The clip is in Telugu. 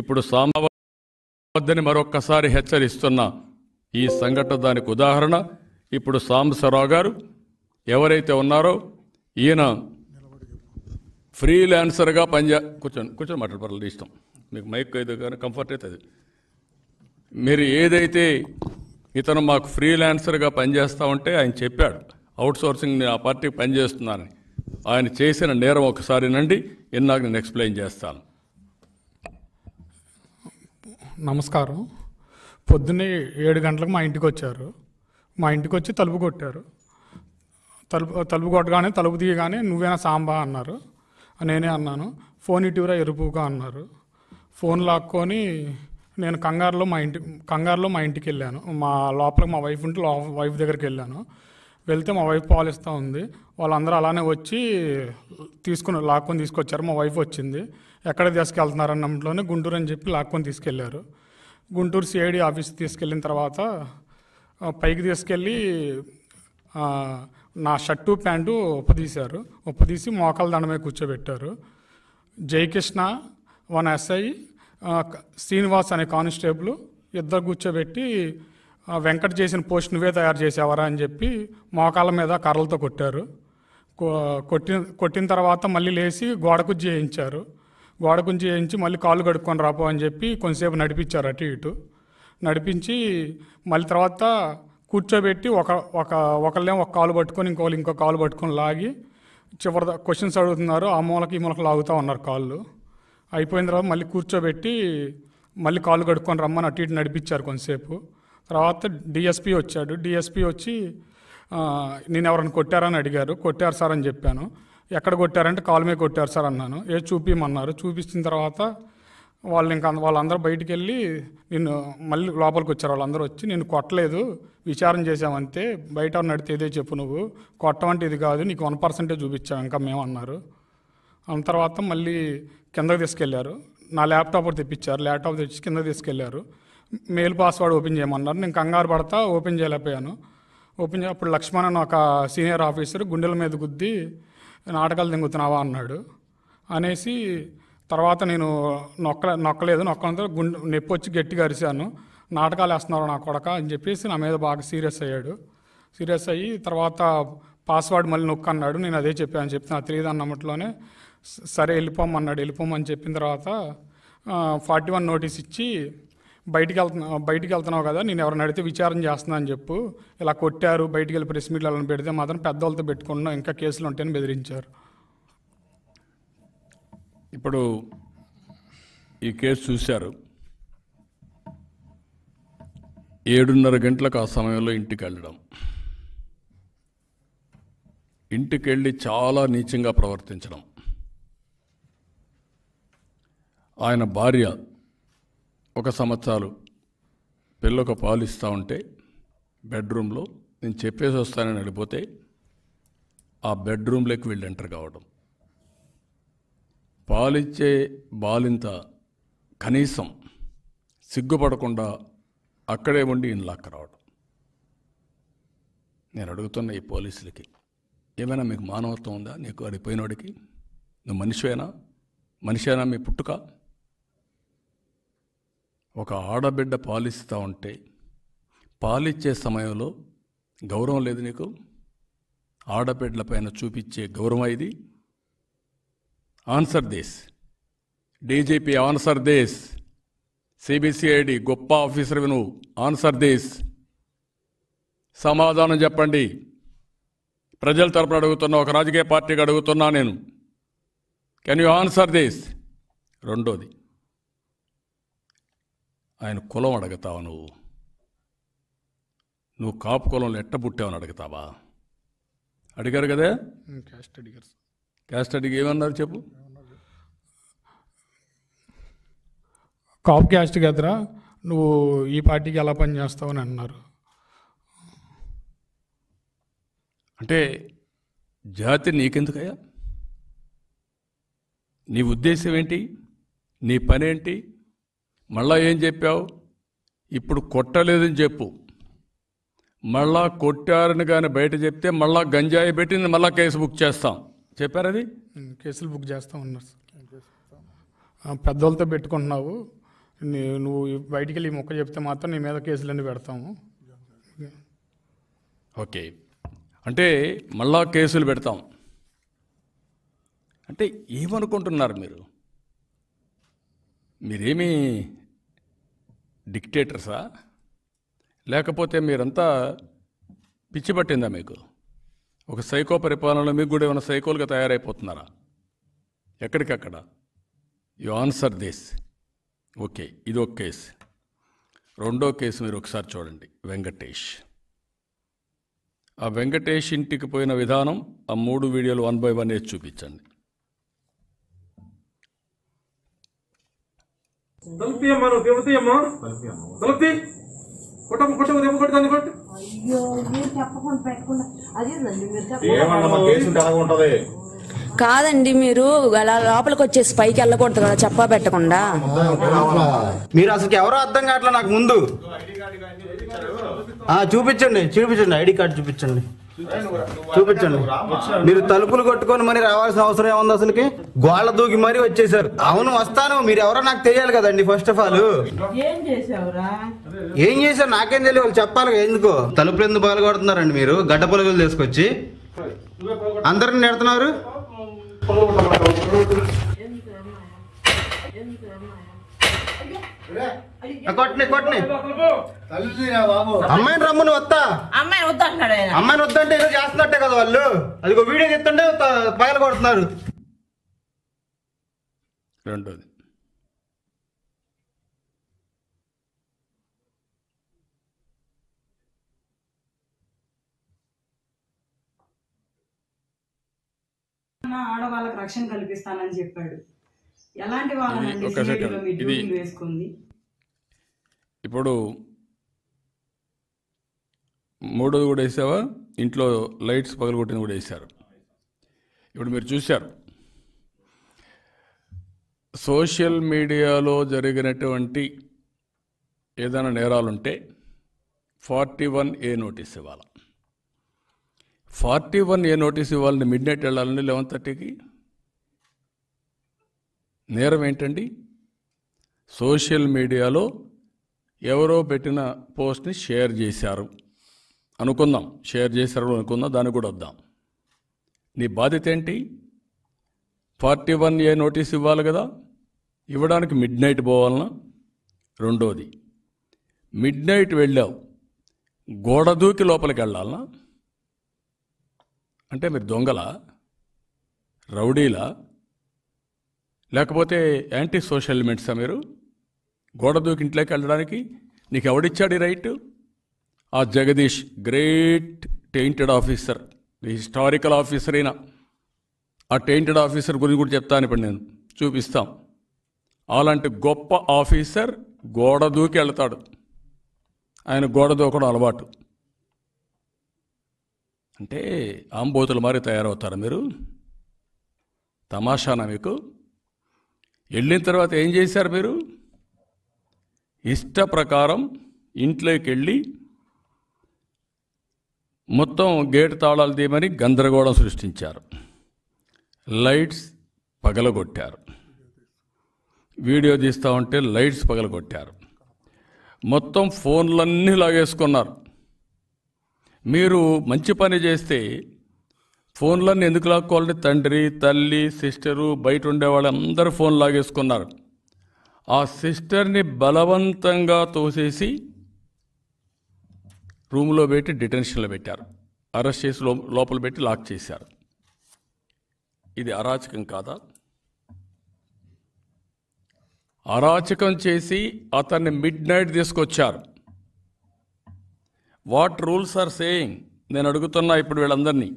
ఇప్పుడు సామవద్దని మరొక్కసారి హెచ్చరిస్తున్న ఈ సంఘటన దానికి ఉదాహరణ ఇప్పుడు సాంబసరావు గారు ఎవరైతే ఉన్నారో ఈయన ఫ్రీలాన్సర్గా పనిచే కూర్చొని కూర్చొని మాట్లాడపర్లేదు ఇష్టం మీకు మైక్ అయితే కానీ కంఫర్ట్ అయితే అది మీరు ఏదైతే ఇతను మాకు ఫ్రీలాన్సర్గా పనిచేస్తా ఉంటే ఆయన చెప్పాడు అవుట్సోర్సింగ్ నేను ఆ పార్టీకి పనిచేస్తున్నానని ఆయన చేసిన నేరం ఒకసారి నండి ఇన్నాక నేను ఎక్స్ప్లెయిన్ చేస్తాను నమస్కారం పొద్దున్నే ఏడు గంటలకు మా ఇంటికి వచ్చారు మా ఇంటికి వచ్చి తలుపు కొట్టారు తలుపు తలుపు కొట్టగానే తలుపు తీయగానే నువ్వేనా సాంబా అన్నారు నేనే అన్నాను ఫోన్ ఇటీవరా ఎరుపుగా అన్నారు ఫోన్ లాక్కొని నేను కంగారులో మా ఇంటి కంగారులో మా ఇంటికి వెళ్ళాను మా లోపల మా వైఫ్ ఉంటే వైఫ్ దగ్గరికి వెళ్ళాను వెళ్తే మా వైఫ్ పాలిస్తూ ఉంది వాళ్ళందరూ అలానే వచ్చి తీసుకుని లాక్కొని తీసుకొచ్చారు మా వైఫ్ వచ్చింది ఎక్కడ తీసుకెళ్తున్నారు అన్నట్లోనే గుంటూరు అని చెప్పి లాక్కొని తీసుకెళ్లారు గుంటూరు సిఐడి ఆఫీస్ తీసుకెళ్ళిన తర్వాత పైకి తీసుకెళ్ళి నా షర్టు ప్యాంటు ఉప్పదీశారు ఉప్పదీసి మోకాల దండమే కూర్చోబెట్టారు జయకృష్ణ వన్ ఎస్ఐ శ్రీనివాస్ అనే కానిస్టేబుల్ ఇద్దరు కూర్చోబెట్టి వెంకట చేసిన పోస్ట్ నువ్వే తయారు చేసావరా అని చెప్పి మోకాల మీద కర్రలతో కొట్టారు కొట్టిన కొట్టిన తర్వాత మళ్ళీ లేచి గోడకుజ్జి వేయించారు గోడకుజ్జి వేయించి మళ్ళీ కాళ్ళు కడుక్కొని రాపో అని చెప్పి కొంతసేపు నడిపించారు అటు ఇటు నడిపించి మళ్ళీ తర్వాత కూర్చోబెట్టి ఒక ఒక ఒకళ్ళేం ఒక కాలు పట్టుకొని ఇంకోళ్ళు ఇంకో కాలు పట్టుకొని లాగి చివరి క్వశ్చన్స్ అడుగుతున్నారు ఆ మూలకి ఈ మూలకి లాగుతూ ఉన్నారు కాళ్ళు అయిపోయిన తర్వాత మళ్ళీ కూర్చోబెట్టి మళ్ళీ కాళ్ళు కడుక్కొని రమ్మని అటు ఇటు నడిపించారు కొంతసేపు తర్వాత డిఎస్పి వచ్చాడు డిఎస్పి వచ్చి నేను ఎవరిని కొట్టారని అడిగారు కొట్టారు సార్ అని చెప్పాను ఎక్కడ కొట్టారంటే కాలు మీద కొట్టారు సార్ అన్నాను ఏ చూపిమన్నారు చూపించిన తర్వాత వాళ్ళు ఇంకా వాళ్ళందరూ బయటికి వెళ్ళి నేను మళ్ళీ లోపలికి వచ్చారు వాళ్ళందరూ వచ్చి నేను కొట్టలేదు విచారం చేసామంతే బయట నడితే ఏదో చెప్పు నువ్వు కొట్టమంటే ఇది కాదు నీకు వన్ పర్సెంటే చూపించాం ఇంకా మేము అన్నారు అంత తర్వాత మళ్ళీ కిందకు తీసుకెళ్లారు నా ల్యాప్టాప్ తెప్పించారు ల్యాప్టాప్ తెచ్చి కింద తీసుకెళ్లారు మెయిల్ పాస్వర్డ్ ఓపెన్ చేయమన్నారు నేను కంగారు పడతా ఓపెన్ చేయలేకపోయాను ఓపెన్ చే అప్పుడు లక్ష్మణ్ అని ఒక సీనియర్ ఆఫీసర్ గుండెల మీద గుద్ది నాటకాలు దింగుతున్నావా అన్నాడు అనేసి తర్వాత నేను నొక్క నొక్కలేదు నొక్కడంతో గుండె నొప్పి వచ్చి గట్టిగా అరిశాను నాటకాలు వేస్తున్నారు నా కొడక అని చెప్పేసి నా మీద బాగా సీరియస్ అయ్యాడు సీరియస్ అయ్యి తర్వాత పాస్వర్డ్ మళ్ళీ నొక్క అన్నాడు నేను అదే చెప్పాను చెప్తే నాకు తెలియదు అన్నమాటలోనే సరే వెళ్ళిపోమన్నాడు వెళ్ళిపోమని చెప్పిన తర్వాత ఫార్టీ వన్ నోటీస్ ఇచ్చి బయటికి వెళ్తున్నా బయటికి వెళ్తున్నావు కదా నేను ఎవరిని అడిగితే విచారం చేస్తున్నా అని చెప్పు ఇలా కొట్టారు బయటికి వెళ్ళి ప్రెస్ మీట్లు అలా పెడితే మాత్రం పెద్దవాళ్ళతో పెట్టుకున్నాం ఇంకా కేసులు ఉంటాయని బెదిరించారు ఇప్పుడు ఈ కేసు చూశారు ఏడున్నర గంటలకు ఆ సమయంలో ఇంటికి వెళ్ళడం ఇంటికి వెళ్ళి చాలా నీచంగా ప్రవర్తించడం ఆయన భార్య ఒక సంవత్సరాలు పిల్లొక పాలు ఇస్తూ ఉంటే బెడ్రూమ్లో నేను చెప్పేసి వస్తానని వెళ్ళిపోతే ఆ బెడ్రూమ్లోకి వెళ్ళి ఎంటర్ కావడం పాలిచ్చే బాలింత కనీసం సిగ్గుపడకుండా అక్కడే ఉండి ఇన్లాక్ రావడం నేను అడుగుతున్న ఈ పోలీసులకి ఏమైనా మీకు మానవత్వం ఉందా నీకు అడిగిపోయినోడికి నువ్వు మనిషివేనా మనిషేనా మీ పుట్టుక ఒక ఆడబిడ్డ పాలిస్తూ ఉంటే పాలిచ్చే సమయంలో గౌరవం లేదు నీకు ఆడబిడ్డల పైన చూపించే గౌరవం ఇది answer does DGP answer does CBCID గొప్ప ఆఫీసర్ నువ్వు ఆన్సర్ దేస్ సమాధానం చెప్పండి ప్రజల తరపున అడుగుతున్నా ఒక రాజకీయ పార్టీకి అడుగుతున్నా నేను కెన్ యూ ఆన్సర్ దేస్ రెండోది ఆయన కులం అడుగుతావా నువ్వు నువ్వు కాపు కులంలో ఎట్ట పుట్టావని అడుగుతావా అడిగారు కదా క్యాస్ట్ అడిగారు క్యాస్ట్ అడిగి ఏమన్నారు చెప్పు కాపు క్యాస్ట్ కదరా నువ్వు ఈ పార్టీకి ఎలా పనిచేస్తావు అని అన్నారు అంటే జాతి నీకెందుకయ్యా నీ ఉద్దేశం ఏంటి నీ పనేంటి మళ్ళా ఏం చెప్పావు ఇప్పుడు కొట్టలేదని చెప్పు మళ్ళా కొట్టారని కానీ బయట చెప్తే మళ్ళా గంజాయి పెట్టి మళ్ళా కేసు బుక్ చేస్తాం చెప్పారు అది కేసులు బుక్ చేస్తాం ఉన్నారు సార్ పెద్దోళ్ళతో పెట్టుకుంటున్నావు నువ్వు బయటికి వెళ్ళి మొక్క చెప్తే మాత్రం నీ మీద కేసులన్నీ పెడతాము ఓకే అంటే మళ్ళా కేసులు పెడతాం అంటే ఏమనుకుంటున్నారు మీరు మీరేమీ డిక్టేటర్సా లేకపోతే మీరంతా పిచ్చి పట్టిందా మీకు ఒక సైకో పరిపాలనలో మీకు కూడా ఏమైనా సైకోలుగా తయారైపోతున్నారా ఎక్కడికక్కడ యు ఆన్సర్ దిస్ ఓకే ఇది ఒక కేసు రెండో కేసు మీరు ఒకసారి చూడండి వెంకటేష్ ఆ వెంకటేష్ ఇంటికి పోయిన విధానం ఆ మూడు వీడియోలు వన్ బై వన్ వేసి చూపించండి తలుపు అమ్మా నువ్వు పెడితే కాదండి మీరు అలా లోపలికి వచ్చేసి పైకి వెళ్ళకూడదు కదా చెప్ప పెట్టకుండా మీరు అసలు ఎవరో అర్థం కావట్లేదు నాకు ముందు చూపించండి చూపించండి ఐడి కార్డు చూపించండి చూపించండి మీరు తలుపులు కొట్టుకొని మరి రావాల్సిన అవసరం ఏముంది అసలుకి గోళ్ళ దూకి మరీ వచ్చేసారు అవును వస్తాను మీరు ఎవరో నాకు తెలియాలి కదండి ఫస్ట్ ఆఫ్ ఆల్ ఏం చేశారు నాకేం తెలియదు చెప్పాలి ఎందుకు తలుపులు ఎందుకు బాగా కొడుతున్నారండి మీరు గడ్డ పొలుగులు తీసుకొచ్చి అందరిని నెడుతున్నారు అమ్మాయిని రమ్మని వస్తా అమ్మాయిని వద్దంటున్నాడు అమ్మాయిని వద్దంటే ఏదో చేస్తున్నట్టే కదా వాళ్ళు అది ఒక వీడియో చెప్తుంటే పగల కొడుతున్నారు రెండోది ఆడవాళ్ళకి రక్షణ కల్పిస్తానని చెప్పాడు ఎలాంటి వాళ్ళని ఇది వేసుకుంది ఇప్పుడు మూడోది కూడా వేసావా ఇంట్లో లైట్స్ పగలగొట్టింది కూడా వేశారు ఇప్పుడు మీరు చూశారు సోషల్ మీడియాలో జరిగినటువంటి ఏదైనా నేరాలుంటే ఫార్టీ వన్ ఏ నోటీస్ ఇవ్వాలి ఫార్టీ వన్ ఏ నోటీస్ ఇవ్వాలని మిడ్ నైట్ వెళ్ళాలండి లెవెన్ థర్టీకి నేరం ఏంటండి సోషల్ మీడియాలో ఎవరో పెట్టిన పోస్ట్ని షేర్ చేశారు అనుకుందాం షేర్ చేశారు అనుకుందాం దాన్ని కూడా వద్దాం నీ బాధ్యత ఏంటి ఫార్టీ వన్ ఏ నోటీస్ ఇవ్వాలి కదా ఇవ్వడానికి మిడ్ నైట్ పోవాలన్నా రెండోది మిడ్ నైట్ వెళ్ళావు గోడ దూకి లోపలికి వెళ్ళాలనా అంటే మీరు దొంగలా రౌడీలా లేకపోతే యాంటీ సోషల్ ఎలిమెంట్సా మీరు గోడ దూకి ఇంట్లోకి వెళ్ళడానికి నీకు ఎవడిచ్చాడు ఈ రైట్ ఆ Jagadish great tainted officer historical officer అయినా ఆ టెయింటెడ్ ఆఫీసర్ గురించి కూడా చెప్తాను ఇప్పుడు నేను చూపిస్తాం అలాంటి గొప్ప ఆఫీసర్ గోడ దూకి వెళ్తాడు ఆయన గోడ దూకడం అలవాటు అంటే ఆంబోతులు మారి తయారవుతారు మీరు తమాషానా మీకు వెళ్ళిన తర్వాత ఏం చేశారు మీరు ఇష్ట ప్రకారం ఇంట్లోకి వెళ్ళి మొత్తం గేటు తాళాలు తీయమని గందరగోళం సృష్టించారు లైట్స్ పగలగొట్టారు వీడియో తీస్తూ ఉంటే లైట్స్ పగలగొట్టారు మొత్తం ఫోన్లన్నీ లాగేసుకున్నారు మీరు మంచి పని చేస్తే ఫోన్లన్నీ ఎందుకు లాక్కోవాలంటే తండ్రి తల్లి సిస్టరు బయట ఉండే వాళ్ళందరూ ఫోన్ లాగేసుకున్నారు ఆ సిస్టర్ని బలవంతంగా తోసేసి రూమ్లో పెట్టి డిటెన్షన్లో పెట్టారు అరెస్ట్ చేసి లోపల పెట్టి లాక్ చేశారు ఇది అరాచకం కాదా అరాచకం చేసి అతన్ని మిడ్ నైట్ తీసుకొచ్చారు వాట్ రూల్స్ ఆర్ సేయింగ్ నేను అడుగుతున్నా ఇప్పుడు వీళ్ళందరినీ